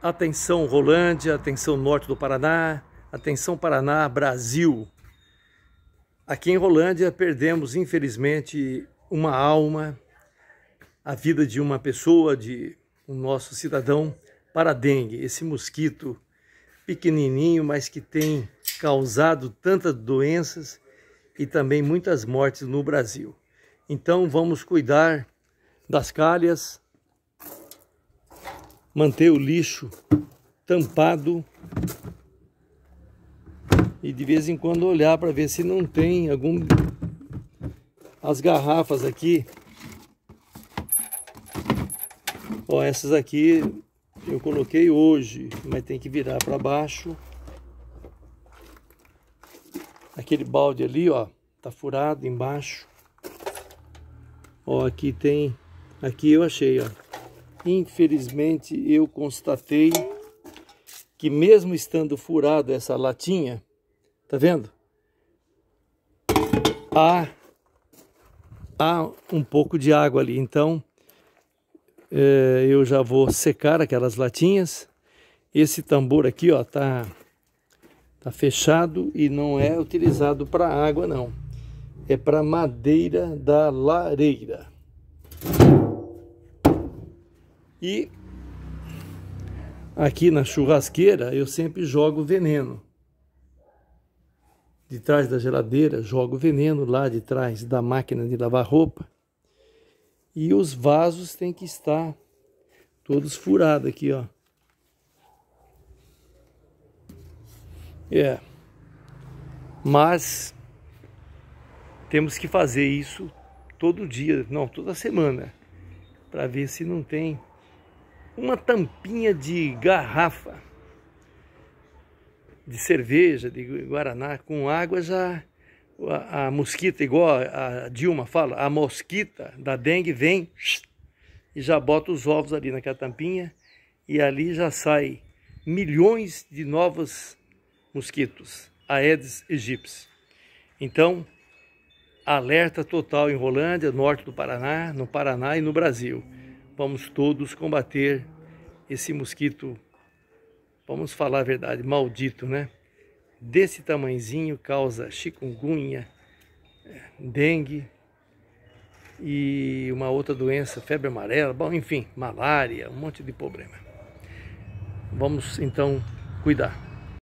Atenção Rolândia, atenção Norte do Paraná, atenção Paraná, Brasil. Aqui em Rolândia perdemos, infelizmente, uma alma, a vida de uma pessoa, de um nosso cidadão, para a dengue, esse mosquito pequenininho, mas que tem causado tantas doenças e também muitas mortes no Brasil. Então vamos cuidar das calhas, manter o lixo tampado e de vez em quando olhar para ver se não tem algum as garrafas aqui ó essas aqui eu coloquei hoje mas tem que virar para baixo aquele balde ali ó tá furado embaixo ó aqui tem aqui eu achei ó infelizmente eu constatei que mesmo estando furado essa latinha, tá vendo? Há, há um pouco de água ali, então é, eu já vou secar aquelas latinhas. Esse tambor aqui, ó, tá, tá fechado e não é utilizado para água, não. É para madeira da lareira. E aqui na churrasqueira eu sempre jogo veneno. De trás da geladeira, jogo veneno lá de trás da máquina de lavar roupa. E os vasos têm que estar todos furados aqui, ó. É. Mas temos que fazer isso todo dia, não, toda semana, para ver se não tem uma tampinha de garrafa de cerveja, de guaraná com água já a, a mosquita, igual a Dilma fala, a mosquita da dengue vem e já bota os ovos ali naquela tampinha e ali já sai milhões de novos mosquitos, Aedes aegypti. Então, alerta total em Rolândia, norte do Paraná, no Paraná e no Brasil. Vamos todos combater esse mosquito, vamos falar a verdade, maldito, né? Desse tamanzinho causa chikungunya, dengue e uma outra doença, febre amarela, bom, enfim, malária, um monte de problema. Vamos então cuidar.